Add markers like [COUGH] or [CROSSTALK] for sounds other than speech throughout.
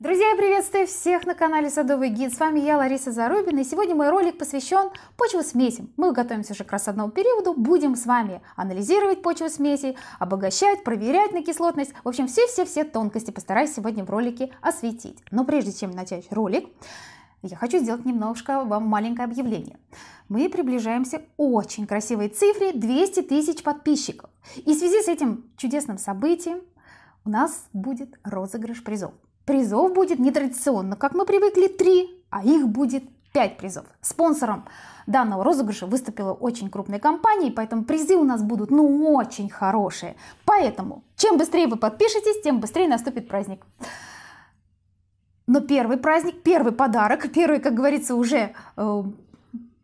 Друзья, я приветствую всех на канале Садовый гид. С вами я, Лариса Зарубина. И сегодня мой ролик посвящен почвосмесям. Мы готовимся уже к рассадному периоду. Будем с вами анализировать почвосмеси, обогащать, проверять на кислотность. В общем, все-все-все тонкости постараюсь сегодня в ролике осветить. Но прежде чем начать ролик, я хочу сделать немножко вам маленькое объявление. Мы приближаемся к очень красивой цифре 200 тысяч подписчиков. И в связи с этим чудесным событием у нас будет розыгрыш призов. Призов будет нетрадиционно, как мы привыкли, три, а их будет пять призов. Спонсором данного розыгрыша выступила очень крупная компания, поэтому призы у нас будут ну очень хорошие. Поэтому чем быстрее вы подпишетесь, тем быстрее наступит праздник. Но первый праздник, первый подарок, [LAUGHS] первый, как говорится, уже э,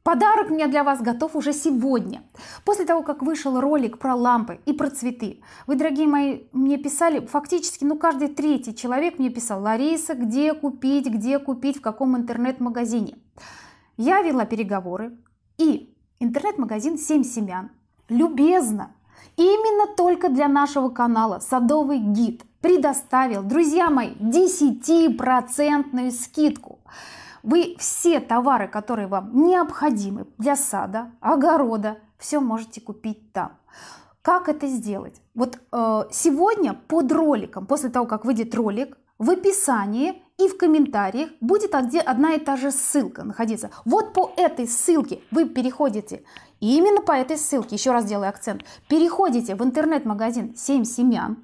Подарок у меня для вас готов уже сегодня. После того, как вышел ролик про лампы и про цветы, вы, дорогие мои, мне писали, фактически, ну, каждый третий человек мне писал, Лариса, где купить, где купить, в каком интернет-магазине. Я вела переговоры, и интернет-магазин «Семь семян» любезно, именно только для нашего канала «Садовый гид» предоставил, друзья мои, 10% скидку. Вы все товары, которые вам необходимы для сада, огорода, все можете купить там. Как это сделать? Вот э, сегодня под роликом, после того, как выйдет ролик, в описании и в комментариях будет одна и та же ссылка находиться. Вот по этой ссылке вы переходите, и именно по этой ссылке, еще раз делаю акцент, переходите в интернет-магазин «Семь семян»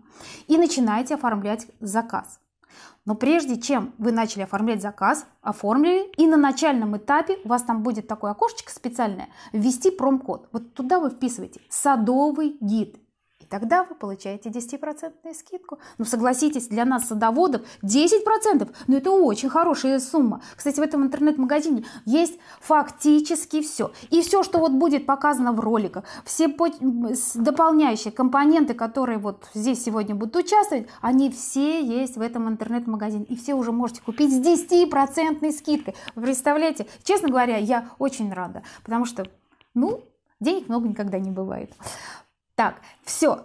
и начинаете оформлять заказ. Но прежде чем вы начали оформлять заказ, оформили и на начальном этапе у вас там будет такое окошечко специальное «Ввести промкод». Вот туда вы вписываете «Садовый гид» тогда вы получаете 10% скидку. Ну, согласитесь, для нас, садоводов, 10%, ну, это очень хорошая сумма. Кстати, в этом интернет-магазине есть фактически все. И все, что вот будет показано в роликах, все дополняющие компоненты, которые вот здесь сегодня будут участвовать, они все есть в этом интернет-магазине. И все уже можете купить с 10% скидкой. Вы представляете? Честно говоря, я очень рада, потому что, ну, денег много никогда не бывает. Так, все.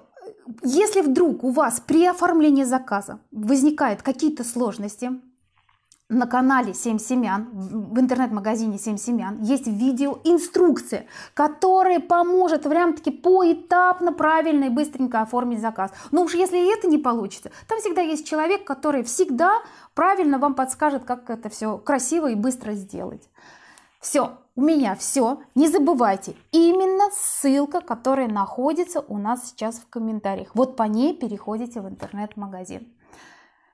Если вдруг у вас при оформлении заказа возникают какие-то сложности, на канале 7 семян, в интернет-магазине 7 семян есть видеоинструкция, которая поможет прям-таки поэтапно, правильно и быстренько оформить заказ. Но ну уж если это не получится, там всегда есть человек, который всегда правильно вам подскажет, как это все красиво и быстро сделать. Все, у меня все. Не забывайте, именно ссылка, которая находится у нас сейчас в комментариях. Вот по ней переходите в интернет-магазин.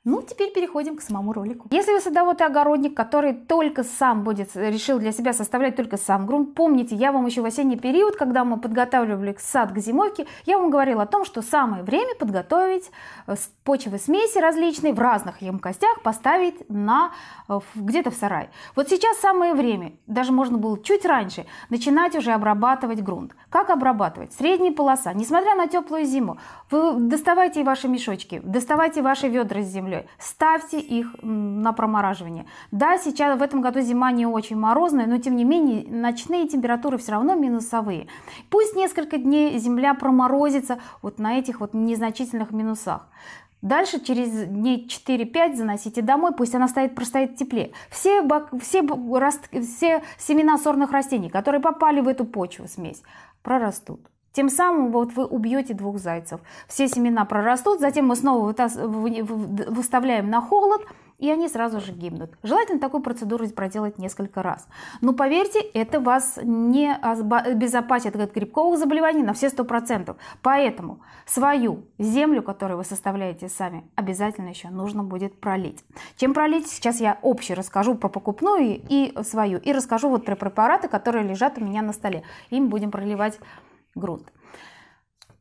Ну, теперь переходим к самому ролику. Если вы садовод и огородник, который только сам будет, э, решил для себя составлять только сам грунт, помните, я вам еще в осенний период, когда мы подготавливали сад к зимовке, я вам говорила о том, что самое время подготовить э, почвы смеси различные в разных емкостях, поставить на э, где-то в сарай. Вот сейчас самое время, даже можно было чуть раньше, начинать уже обрабатывать грунт. Как обрабатывать? Средняя полоса. Несмотря на теплую зиму, вы доставайте ваши мешочки, доставайте ваши ведра с земли, землей. Ставьте их на промораживание. Да, сейчас в этом году зима не очень морозная, но тем не менее ночные температуры все равно минусовые. Пусть несколько дней земля проморозится вот на этих вот незначительных минусах. Дальше через дней 4-5 заносите домой, пусть она стоит, простоит теплее. Все, все, все семена сорных растений, которые попали в эту почву, смесь, прорастут. Тем самым вот вы убьете двух зайцев. Все семена прорастут, затем мы снова выставляем на холод, и они сразу же гибнут. Желательно такую процедуру проделать несколько раз. Но поверьте, это вас не обезопасит от грибковых заболеваний на все сто процентов. Поэтому свою землю, которую вы составляете сами, обязательно еще нужно будет пролить. Чем пролить? Сейчас я общий расскажу про покупную и свою. И расскажу вот про препараты, которые лежат у меня на столе. Им будем проливать грунт.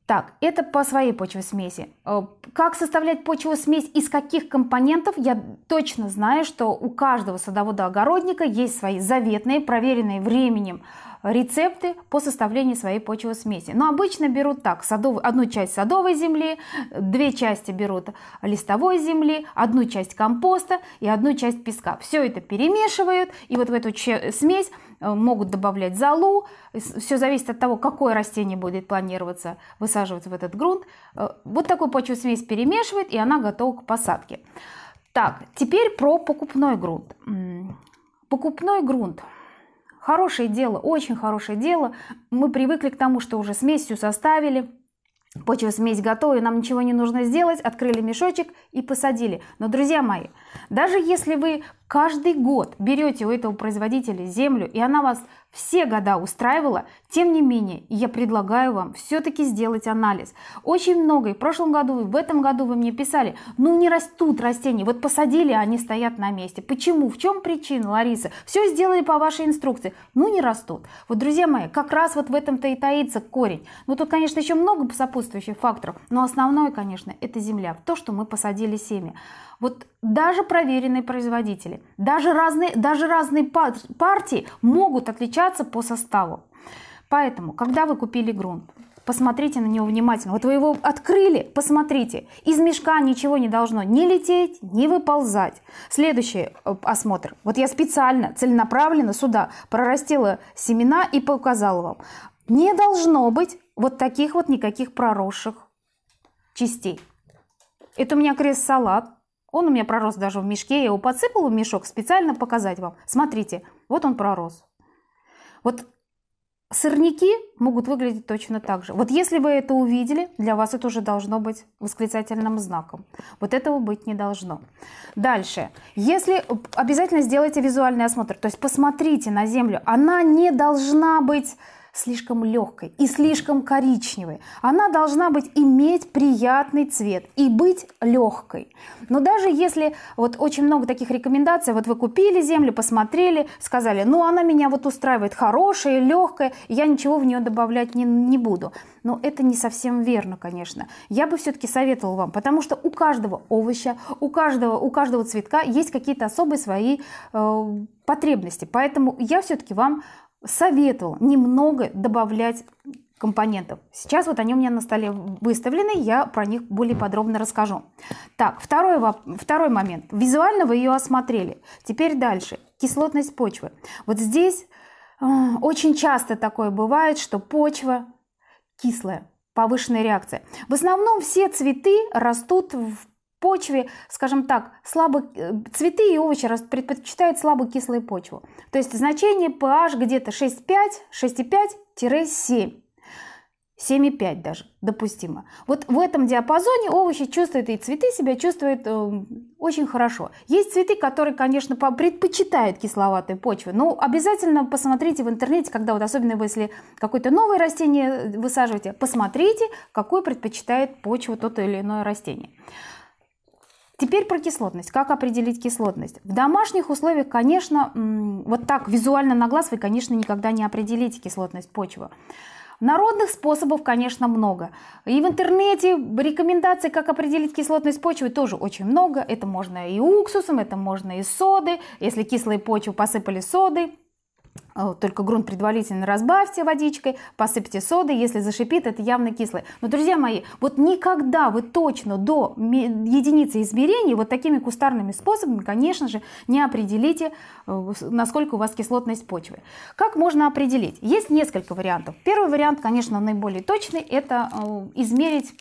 Так, это по своей почвосмеси. Э, как составлять почвосмесь, из каких компонентов, я точно знаю, что у каждого садовода-огородника есть свои заветные, проверенные временем рецепты по составлению своей почвы смеси, Но обычно берут так, садовый, одну часть садовой земли, две части берут листовой земли, одну часть компоста и одну часть песка. Все это перемешивают, и вот в эту смесь э, могут добавлять залу. Все зависит от того, какое растение будет планироваться высаживать в этот грунт. Э, вот такую почву смесь перемешивает, и она готова к посадке. Так, теперь про покупной грунт. Покупной грунт – Хорошее дело, очень хорошее дело. Мы привыкли к тому, что уже смесь всю составили, Почва смесь готова, и нам ничего не нужно сделать, открыли мешочек и посадили. Но, друзья мои, даже если вы каждый год берете у этого производителя землю, и она вас все года устраивала, тем не менее, я предлагаю вам все-таки сделать анализ. Очень много, и в прошлом году, и в этом году вы мне писали, ну не растут растения, вот посадили, а они стоят на месте. Почему? В чем причина, Лариса? Все сделали по вашей инструкции, ну не растут. Вот, друзья мои, как раз вот в этом-то и таится корень. Ну тут, конечно, еще много сопутствующих факторов, но основное, конечно, это земля, то, что мы посадили семя. Вот даже проверенные производители, даже разные, даже разные партии могут отличаться по составу. Поэтому, когда вы купили грунт, посмотрите на него внимательно. Вот вы его открыли, посмотрите. Из мешка ничего не должно ни лететь, ни выползать. Следующий э, осмотр. Вот я специально, целенаправленно сюда прорастила семена и показала вам. Не должно быть вот таких вот никаких проросших частей. Это у меня крест-салат. Он у меня пророс даже в мешке. Я его подсыпала в мешок специально показать вам. Смотрите, вот он пророс. Вот сорняки могут выглядеть точно так же. Вот если вы это увидели, для вас это уже должно быть восклицательным знаком. Вот этого быть не должно. Дальше. Если обязательно сделайте визуальный осмотр, то есть посмотрите на землю. Она не должна быть слишком легкой и слишком коричневой. Она должна быть иметь приятный цвет и быть легкой. Но даже если вот очень много таких рекомендаций, вот вы купили землю, посмотрели, сказали, ну она меня вот устраивает, хорошая, легкая, я ничего в нее добавлять не, не буду. Но это не совсем верно, конечно. Я бы все-таки советовала вам, потому что у каждого овоща, у каждого, у каждого цветка есть какие-то особые свои э, потребности. Поэтому я все-таки вам советовал немного добавлять компонентов. Сейчас вот они у меня на столе выставлены, я про них более подробно расскажу. Так, второй, второй момент. Визуально вы ее осмотрели. Теперь дальше. Кислотность почвы. Вот здесь э, очень часто такое бывает, что почва кислая повышенная реакция. В основном все цветы растут в почве, скажем так, слабо, э, цветы и овощи предпочитают слабо кислую почву. То есть значение pH где-то 6,5, 6,5-7. 7,5 даже допустимо. Вот в этом диапазоне овощи чувствуют и цветы себя чувствуют э, очень хорошо. Есть цветы, которые, конечно, предпочитают кисловатые почвы, но обязательно посмотрите в интернете, когда вот особенно если какое-то новое растение э, высаживаете, посмотрите, какой предпочитает почву то или иное растение. Теперь про кислотность. Как определить кислотность? В домашних условиях, конечно, вот так визуально на глаз вы, конечно, никогда не определите кислотность почвы. Народных способов, конечно, много. И в интернете рекомендаций, как определить кислотность почвы, тоже очень много. Это можно и уксусом, это можно и соды. Если кислые почвы посыпали соды. А только грунт предварительно разбавьте водичкой, посыпьте содой, если зашипит, это явно кислый. Но, друзья мои, вот никогда вы точно до единицы измерений вот такими кустарными способами, конечно же, не определите, э, насколько у вас кислотность почвы. Как можно определить? Есть несколько вариантов. Первый вариант, конечно, наиболее точный, это э, измерить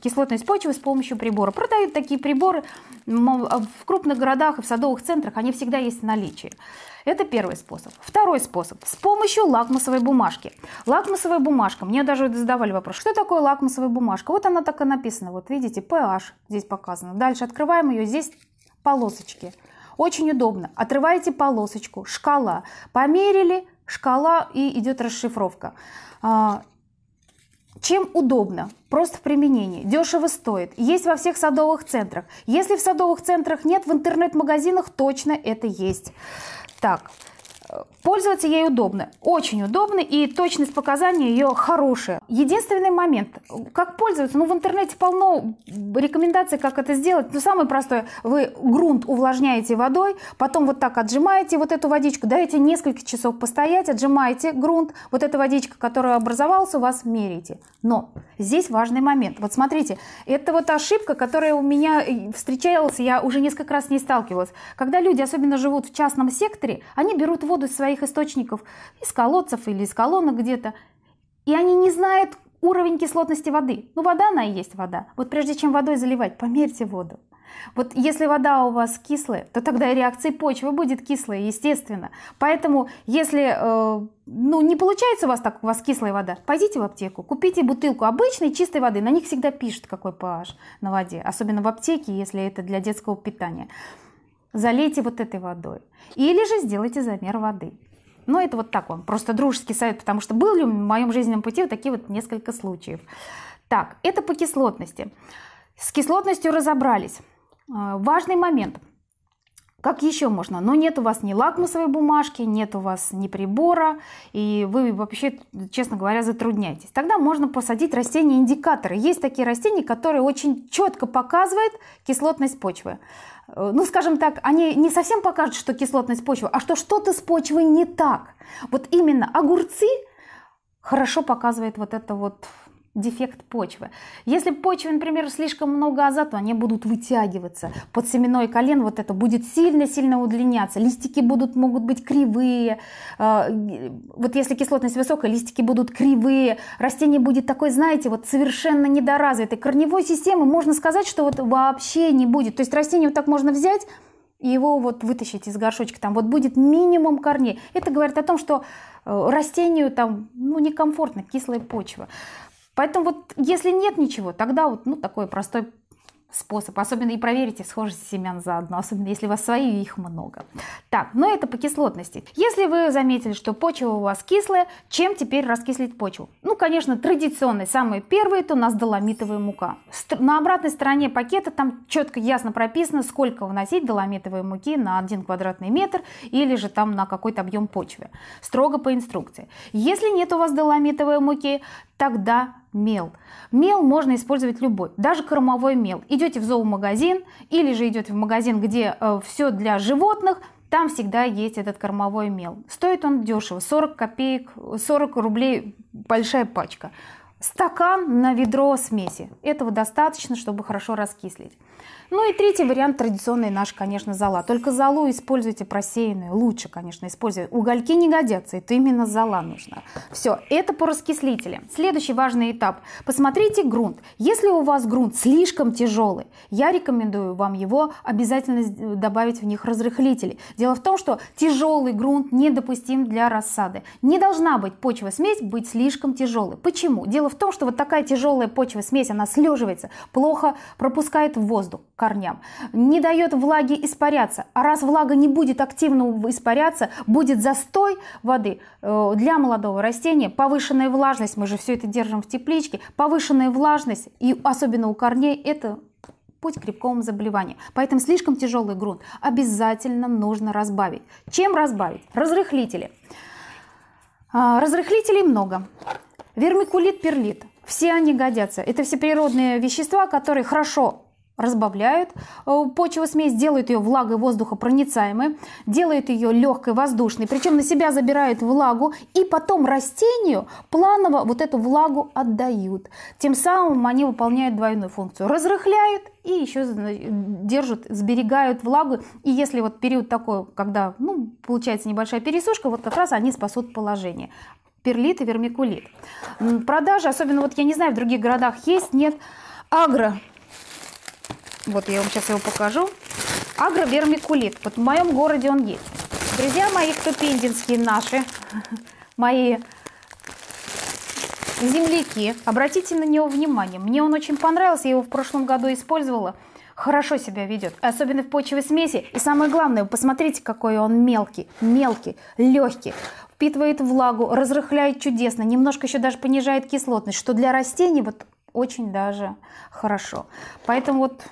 кислотность почвы с помощью прибора. Продают такие приборы а, в крупных городах и в садовых центрах, они всегда есть в наличии. Это первый способ. Второй способ – с помощью лакмусовой бумажки. Лакмусовая бумажка, мне даже задавали вопрос, что такое лакмусовая бумажка? Вот она так и написана, вот видите, pH здесь показано. Дальше открываем ее, здесь полосочки. Очень удобно. Отрываете полосочку, шкала. Померили, шкала и идет расшифровка. А, чем удобно? Просто в применении. Дешево стоит. Есть во всех садовых центрах. Если в садовых центрах нет, в интернет-магазинах точно это есть. Так, Пользоваться ей удобно, очень удобно, и точность показаний ее хорошая. Единственный момент, как пользоваться, ну в интернете полно рекомендаций, как это сделать. Ну самое простое, вы грунт увлажняете водой, потом вот так отжимаете вот эту водичку, даете несколько часов постоять, отжимаете грунт, вот эта водичка, которая образовалась, у вас меряете. Но здесь важный момент. Вот смотрите, это вот ошибка, которая у меня э, встречалась, я уже несколько раз с ней сталкивалась. Когда люди особенно живут в частном секторе, они берут воду воду из своих источников, из колодцев или из колонок где-то. И они не знают уровень кислотности воды. Ну, вода, она и есть вода. Вот прежде чем водой заливать, померьте воду. Вот если вода у вас кислая, то тогда и реакция почвы будет кислая, естественно. Поэтому, если э, ну, не получается у вас так, у вас кислая вода, пойдите в аптеку, купите бутылку обычной чистой воды. На них всегда пишут, какой pH на воде, особенно в аптеке, если это для детского питания залейте вот этой водой. Или же сделайте замер воды. Но ну, это вот так вам, просто дружеский совет, потому что был ли в моем жизненном пути вот такие вот несколько случаев. Так, это по кислотности. С кислотностью разобрались. Э, важный момент. Как еще можно? Но ну, нет у вас ни лакмусовой бумажки, нет у вас ни прибора, и вы вообще, честно говоря, затрудняетесь. Тогда можно посадить растения-индикаторы. Есть такие растения, которые очень четко показывают кислотность почвы. Э, ну, скажем так, они не совсем покажут, что кислотность почвы, а что что-то с почвой не так. Вот именно огурцы хорошо показывает вот это вот дефект почвы. Если в почве, например, слишком много азота, они будут вытягиваться. Под семенной колен вот это будет сильно-сильно удлиняться. Листики будут, могут быть кривые. Э, вот если кислотность высокая, листики будут кривые. Растение будет такой, знаете, вот совершенно недоразвитой. Корневой системы можно сказать, что вот вообще не будет. То есть растение вот так можно взять и его вот вытащить из горшочка. Там вот будет минимум корней. Это говорит о том, что э, растению там ну, некомфортно, кислая почва. Поэтому вот если нет ничего, тогда вот ну, такой простой способ. Особенно и проверите схожесть семян заодно, особенно если у вас свои их много. Так, но ну, это по кислотности. Если вы заметили, что почва у вас кислая, чем теперь раскислить почву? Ну, конечно, традиционный, самый первый, это у нас доломитовая мука. На обратной стороне пакета там четко, ясно прописано, сколько вносить доломитовой муки на 1 квадратный метр или же там на какой-то объем почвы. Строго по инструкции. Если нет у вас доломитовой муки, тогда мел. Мел можно использовать любой, даже кормовой мел. Идете в зоомагазин или же идете в магазин, где э, все для животных, там всегда есть этот кормовой мел. Стоит он дешево, 40 копеек, 40 рублей большая пачка стакан на ведро смеси. Этого достаточно, чтобы хорошо раскислить. Ну и третий вариант традиционный наш, конечно, зола. Только золу используйте просеянную. Лучше, конечно, используйте. Угольки не годятся, это именно зола нужна. Все, это по раскислителям. Следующий важный этап. Посмотрите грунт. Если у вас грунт слишком тяжелый, я рекомендую вам его обязательно добавить в них разрыхлители. Дело в том, что тяжелый грунт недопустим для рассады. Не должна быть почва смесь быть слишком тяжелой. Почему? Дело в в том, что вот такая тяжелая почва, смесь, она слеживается, плохо пропускает воздух корням, не дает влаге испаряться. А раз влага не будет активно испаряться, будет застой воды э, для молодого растения, повышенная влажность, мы же все это держим в тепличке, повышенная влажность, и особенно у корней, это путь к грибковому заболеванию. Поэтому слишком тяжелый грунт обязательно нужно разбавить. Чем разбавить? Разрыхлители. А, разрыхлителей много. Вермикулит, перлит. Все они годятся. Это все природные вещества, которые хорошо разбавляют э, почву смесь, делают ее влагой воздуха проницаемой, делают ее легкой, воздушной, причем на себя забирают влагу и потом растению планово вот эту влагу отдают. Тем самым они выполняют двойную функцию. Разрыхляют и еще держат, сберегают влагу. И если вот период такой, когда ну, получается небольшая пересушка, вот как раз они спасут положение перлит и вермикулит. Продажи, особенно вот я не знаю, в других городах есть, нет. Агро. Вот я вам сейчас его покажу. Агровермикулит. Вот в моем городе он есть. Друзья мои, кто пензенские наши, [LAUGHS] мои земляки, обратите на него внимание. Мне он очень понравился, я его в прошлом году использовала. Хорошо себя ведет, особенно в почве смеси. И самое главное, посмотрите, какой он мелкий, мелкий, легкий впитывает влагу, разрыхляет чудесно, немножко еще даже понижает кислотность, что для растений вот очень даже хорошо. Поэтому вот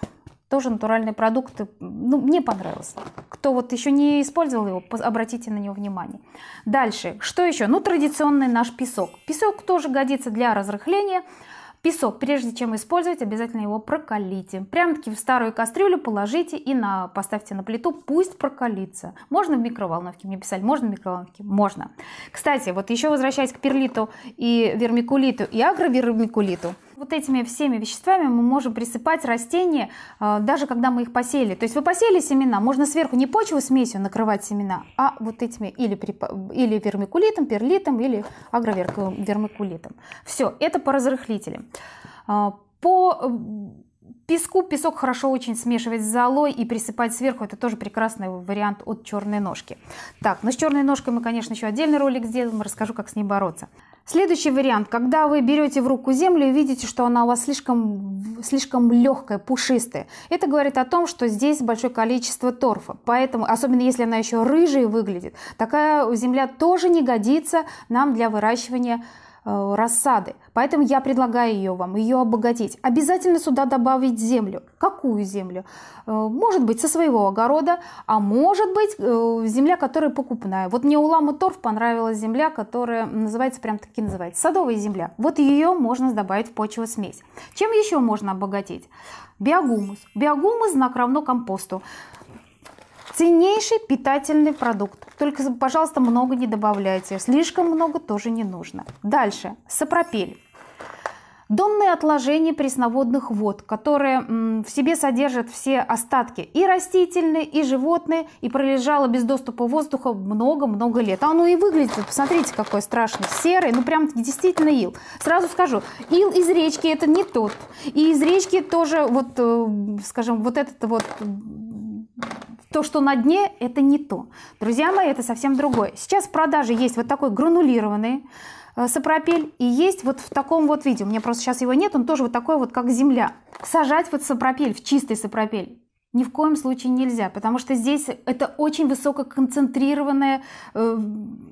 тоже натуральные продукты. Ну, мне понравилось. Кто вот еще не использовал его, обратите на него внимание. Дальше, что еще? Ну, традиционный наш песок. Песок тоже годится для разрыхления. Песок, прежде чем использовать, обязательно его прокалите. Прям-таки в старую кастрюлю положите и на, поставьте на плиту, пусть прокалится. Можно в микроволновке, мне писали, можно в микроволновке? Можно. Кстати, вот еще возвращаясь к перлиту и вермикулиту, и агровермикулиту, вот этими всеми веществами мы можем присыпать растения, а, даже когда мы их посеяли. То есть вы посеяли семена, можно сверху не почву смесью накрывать семена, а вот этими или, или вермикулитом, перлитом, или агровермикулитом. Все, это по разрыхлителям. А, по песку песок хорошо очень смешивать с золой и присыпать сверху. Это тоже прекрасный вариант от черной ножки. Так, но ну с черной ножкой мы, конечно, еще отдельный ролик сделаем. Расскажу, как с ней бороться. Следующий вариант, когда вы берете в руку землю и видите, что она у вас слишком, слишком легкая, пушистая. Это говорит о том, что здесь большое количество торфа. Поэтому, особенно если она еще рыжая выглядит, такая земля тоже не годится нам для выращивания Э, рассады. Поэтому я предлагаю ее вам, ее обогатить. Обязательно сюда добавить землю. Какую землю? Э, может быть, со своего огорода, а может быть, э, земля, которая покупная. Вот мне у Ламы Торф понравилась земля, которая называется, прям таки называется, садовая земля. Вот ее можно добавить в почву смесь. Чем еще можно обогатить? Биогумус. Биогумус знак равно компосту. Ценнейший питательный продукт. Только, пожалуйста, много не добавляйте. Слишком много тоже не нужно. Дальше. Сапропель. Донные отложения пресноводных вод, которые в себе содержат все остатки и растительные, и животные, и пролежало без доступа воздуха много-много лет. А оно и выглядит, посмотрите, какой страшный, серый, ну прям действительно ил. Сразу скажу, ил из речки это не тот. И из речки тоже, вот, э, скажем, вот этот вот то, что на дне, это не то. Друзья мои, это совсем другое. Сейчас в продаже есть вот такой гранулированный э, сапропель и есть вот в таком вот виде. У меня просто сейчас его нет, он тоже вот такой вот, как земля. Сажать вот сапропель в чистый сапропель ни в коем случае нельзя, потому что здесь это очень высококонцентрированное, э,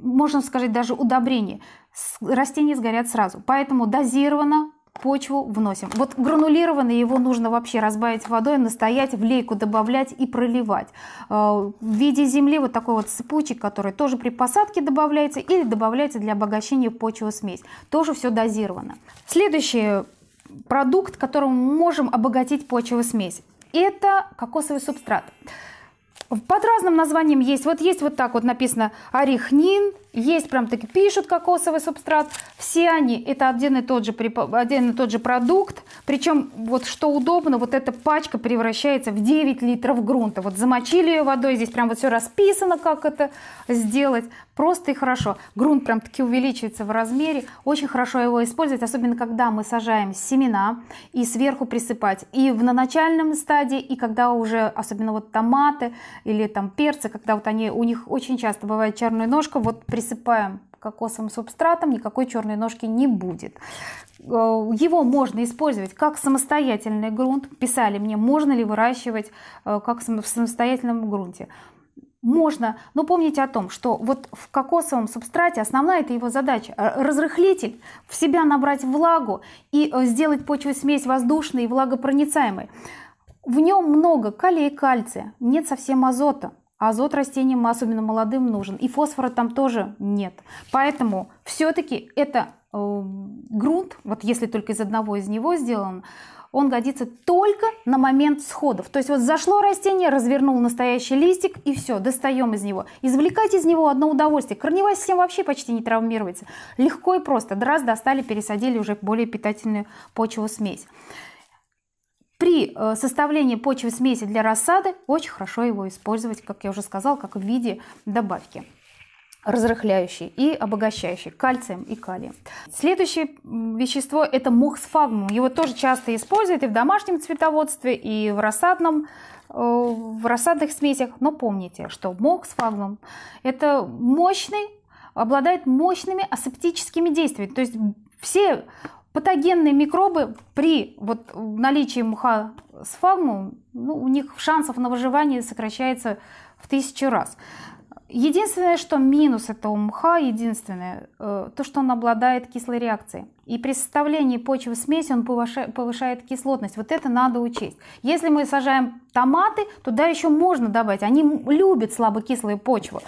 можно сказать, даже удобрение. Растения сгорят сразу. Поэтому дозировано, почву вносим. Вот гранулированный его нужно вообще разбавить водой, настоять, в лейку добавлять и проливать. Э, в виде земли вот такой вот сыпучек, который тоже при посадке добавляется или добавляется для обогащения почвы смесь. Тоже все дозировано. Следующий продукт, которым мы можем обогатить почву смесь, это кокосовый субстрат. Под разным названием есть. Вот есть вот так вот написано орехнин, есть прям таки пишут кокосовый субстрат. Все они это один и тот же, один и тот же продукт. Причем вот что удобно, вот эта пачка превращается в 9 литров грунта. Вот замочили ее водой, здесь прям вот все расписано, как это сделать. Просто и хорошо. Грунт прям таки увеличивается в размере. Очень хорошо его использовать, особенно когда мы сажаем семена и сверху присыпать. И в на начальном стадии, и когда уже, особенно вот томаты или там перцы, когда вот они, у них очень часто бывает черная ножка, вот при присыпаем кокосовым субстратом, никакой черной ножки не будет. Э, его можно использовать как самостоятельный грунт. Писали мне, можно ли выращивать э, как в самостоятельном грунте. Можно, но помните о том, что вот в кокосовом субстрате основная это его задача – разрыхлитель, в себя набрать влагу и э, сделать почву смесь воздушной и влагопроницаемой. В нем много калия и кальция, нет совсем азота. А азот растениям, особенно молодым, нужен. И фосфора там тоже нет. Поэтому все-таки это э, грунт, вот если только из одного из него сделан, он годится только на момент сходов. То есть вот зашло растение, развернул настоящий листик и все, достаем из него. Извлекать из него одно удовольствие. Корневая система вообще почти не травмируется. Легко и просто. Раз достали, пересадили уже более питательную почву смесь. При э, составлении почвы смеси для рассады очень хорошо его использовать, как я уже сказала, как в виде добавки разрыхляющий и обогащающий кальцием и калием. Следующее вещество это мох сфагмум. Его тоже часто используют и в домашнем цветоводстве, и в рассадном э, в рассадных смесях. Но помните, что мох сфагмум это мощный, обладает мощными асептическими действиями. То есть все патогенные микробы при вот, наличии муха сфагму, ну, у них шансов на выживание сокращается в тысячу раз. Единственное, что минус этого мха, единственное, э, то, что он обладает кислой реакцией. И при составлении почвы смеси он повышает кислотность. Вот это надо учесть. Если мы сажаем томаты туда еще можно добавить. Они любят слабокислые почвы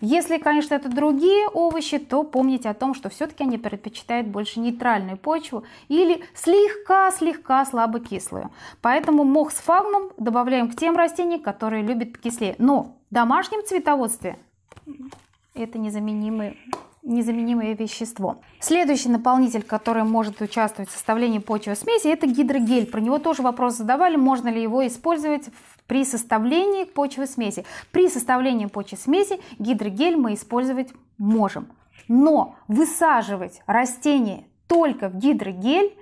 Если, конечно, это другие овощи, то помните о том, что все-таки они предпочитают больше нейтральную почву или слегка-слегка слабокислую. Поэтому мох с фагмом добавляем к тем растениям, которые любят кислее Но в домашнем цветоводстве это незаменимый незаменимое вещество. Следующий наполнитель, который может участвовать в составлении почвы смеси, это гидрогель. Про него тоже вопрос задавали, можно ли его использовать при составлении почвы смеси. При составлении почвы смеси гидрогель мы использовать можем. Но высаживать растение только в гидрогель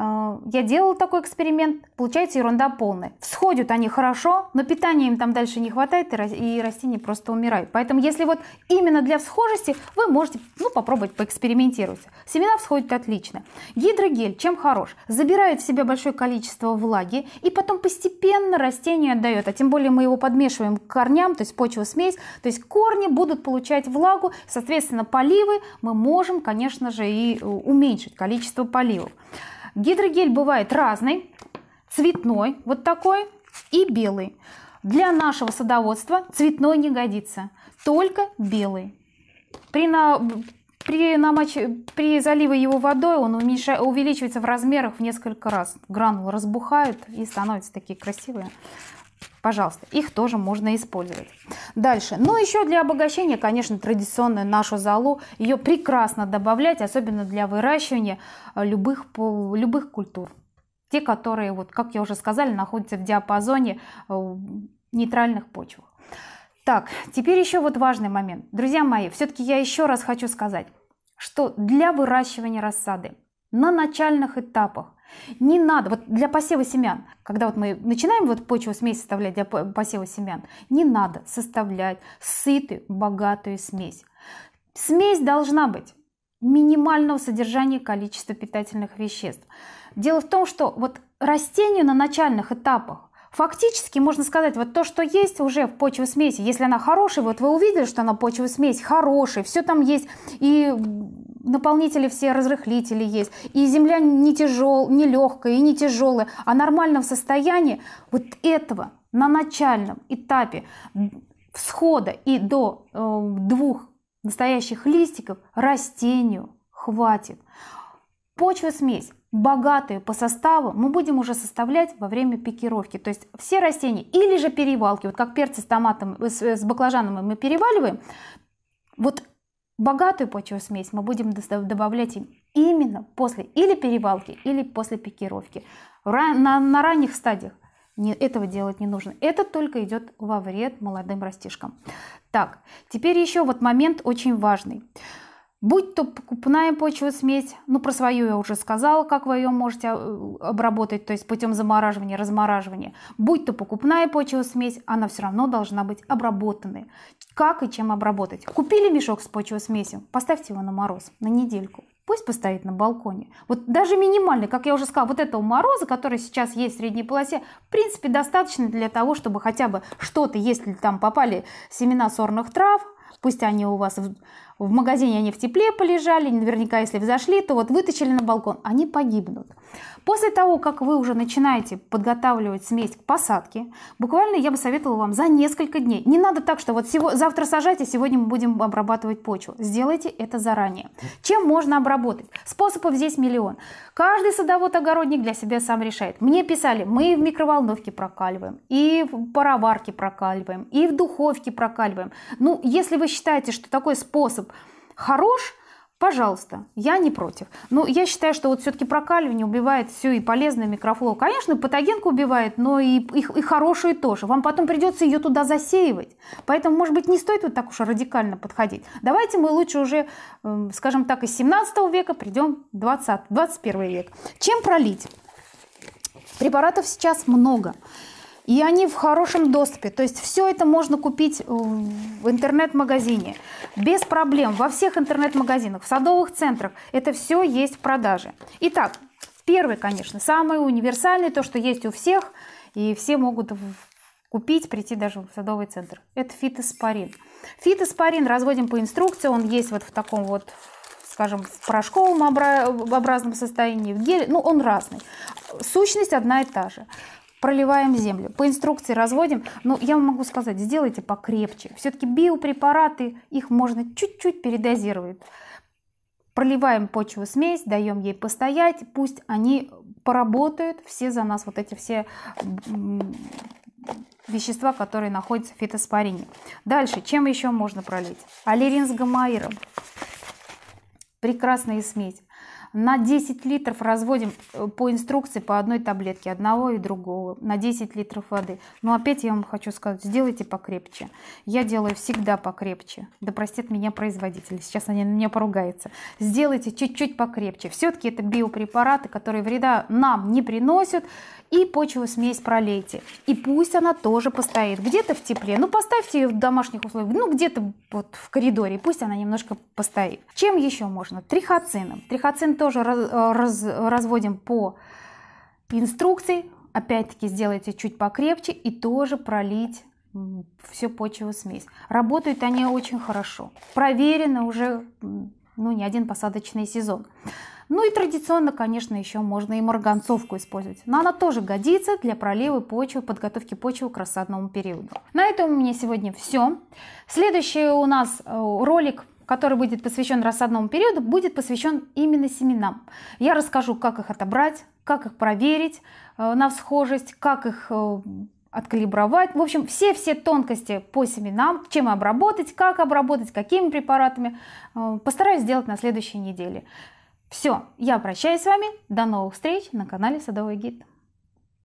Э, я делал такой эксперимент, получается ерунда полная. Всходят они хорошо, но питания им там дальше не хватает, и растения просто умирают. Поэтому если вот именно для всхожести, вы можете ну, попробовать поэкспериментировать. Семена всходят отлично. Гидрогель чем хорош? Забирает в себя большое количество влаги, и потом постепенно растение отдает, а тем более мы его подмешиваем к корням, то есть почва смесь, то есть корни будут получать влагу, соответственно, поливы мы можем, конечно же, и э, уменьшить количество поливов. Гидрогель бывает разный, цветной, вот такой, и белый. Для нашего садоводства цветной не годится, только белый. При, на... при, намач... при заливе его водой он уменьша... увеличивается в размерах в несколько раз. Гранулы разбухают и становятся такие красивые. Пожалуйста, их тоже можно использовать. Дальше. но ну, еще для обогащения, конечно, традиционную нашу золу. Ее прекрасно добавлять, особенно для выращивания э, любых, любых культур. Те, которые, вот, как я уже сказала, находятся в диапазоне э, нейтральных почв. Так, теперь еще вот важный момент. Друзья мои, все-таки я еще раз хочу сказать, что для выращивания рассады на начальных этапах. Не надо, вот для посева семян, когда вот мы начинаем вот почву смесь составлять для посева семян, не надо составлять сытую, богатую смесь. Смесь должна быть минимального содержания количества питательных веществ. Дело в том, что вот растению на начальных этапах Фактически можно сказать, вот то, что есть уже в почве смеси, если она хорошая, вот вы увидели, что она почве смесь хорошая, все там есть, и наполнители все, разрыхлители есть, и земля не тяжел, не легкая и не тяжелая, а нормально в состоянии вот этого на начальном этапе всхода и до э, двух настоящих листиков растению хватит. Почва смесь богатые по составу мы будем уже составлять во время пикировки. То есть все растения или же перевалки, вот как перцы с томатом, э, с, э, с баклажаном мы переваливаем, вот богатую почву смесь мы будем добавлять им именно после или перевалки, или после пикировки. На, на ранних стадиях не, этого делать не нужно. Это только идет во вред молодым растишкам. Так, теперь еще вот момент очень важный. Будь то покупная почва смесь, ну про свою я уже сказала, как вы ее можете а, обработать, то есть путем замораживания, размораживания. Будь то покупная почва смесь, она все равно должна быть обработанной. Как и чем обработать? Купили мешок с почвосмесью, поставьте его на мороз, на недельку. Пусть постоит на балконе. Вот даже минимальный, как я уже сказала, вот этого мороза, который сейчас есть в средней полосе, в принципе, достаточно для того, чтобы хотя бы что-то, если там попали семена сорных трав, пусть они у вас в магазине они в тепле полежали, наверняка если взошли, то вот вытащили на балкон, они погибнут. После того, как вы уже начинаете подготавливать смесь к посадке, буквально я бы советовала вам за несколько дней. Не надо так, что вот сего, завтра сажайте, сегодня мы будем обрабатывать почву. Сделайте это заранее. Чем можно обработать? Способов здесь миллион. Каждый садовод-огородник для себя сам решает. Мне писали, мы в микроволновке прокаливаем, и в пароварке прокаливаем, и в духовке прокаливаем. Ну, если вы считаете, что такой способ хорош, Пожалуйста, я не против. Но ну, я считаю, что вот все-таки прокаливание убивает все и полезную микрофлору. Конечно, патогенку убивает, но и, и, и хорошую тоже. Вам потом придется ее туда засеивать. Поэтому, может быть, не стоит вот так уж радикально подходить. Давайте мы лучше уже, эм, скажем так, из 17 века придем в 20, 21 век. Чем пролить? Препаратов сейчас Много. И они в хорошем доступе. То есть все это можно купить в интернет-магазине. Без проблем. Во всех интернет-магазинах, в садовых центрах. Это все есть в продаже. Итак, первый, конечно, самый универсальный, то, что есть у всех. И все могут купить, прийти даже в садовый центр. Это фитоспорин. Фитоспорин разводим по инструкции. Он есть вот в таком вот скажем, в порошковом образном состоянии, в геле, ну, он разный. Сущность одна и та же проливаем землю, по инструкции разводим. Но я вам могу сказать, сделайте покрепче. Все-таки биопрепараты, их можно чуть-чуть передозировать. Проливаем почву смесь, даем ей постоять, пусть они поработают все за нас, вот эти все вещества, которые находятся в фитоспорине. Дальше, чем еще можно пролить? Алирин с гамаиром. Прекрасная смесь. На 10 литров разводим э, по инструкции по одной таблетке, одного и другого, на 10 литров воды. Но опять я вам хочу сказать, сделайте покрепче. Я делаю всегда покрепче. Да простит меня производитель. сейчас они на меня поругаются. Сделайте чуть-чуть покрепче. Все-таки это биопрепараты, которые вреда нам не приносят. И почву смесь пролейте. И пусть она тоже постоит. Где-то в тепле. Ну, поставьте ее в домашних условиях. Ну, где-то вот в коридоре. Пусть она немножко постоит. Чем еще можно? Трихоцином. Трихоцин тоже раз, э, раз, разводим по инструкции. Опять-таки сделайте чуть покрепче и тоже пролить всю почву смесь. Работают они очень хорошо. Проверено уже ну, не один посадочный сезон. Ну и традиционно, конечно, еще можно и марганцовку использовать. Но она тоже годится для пролива почвы, подготовки почвы к рассадному периоду. На этом у меня сегодня все. Следующий у нас э, ролик который будет посвящен рассадному периоду, будет посвящен именно семенам. Я расскажу, как их отобрать, как их проверить э, на всхожесть, как их э, откалибровать. В общем, все-все тонкости по семенам, чем обработать, как обработать, какими препаратами, э, постараюсь сделать на следующей неделе. Все, я прощаюсь с вами. До новых встреч на канале Садовый гид.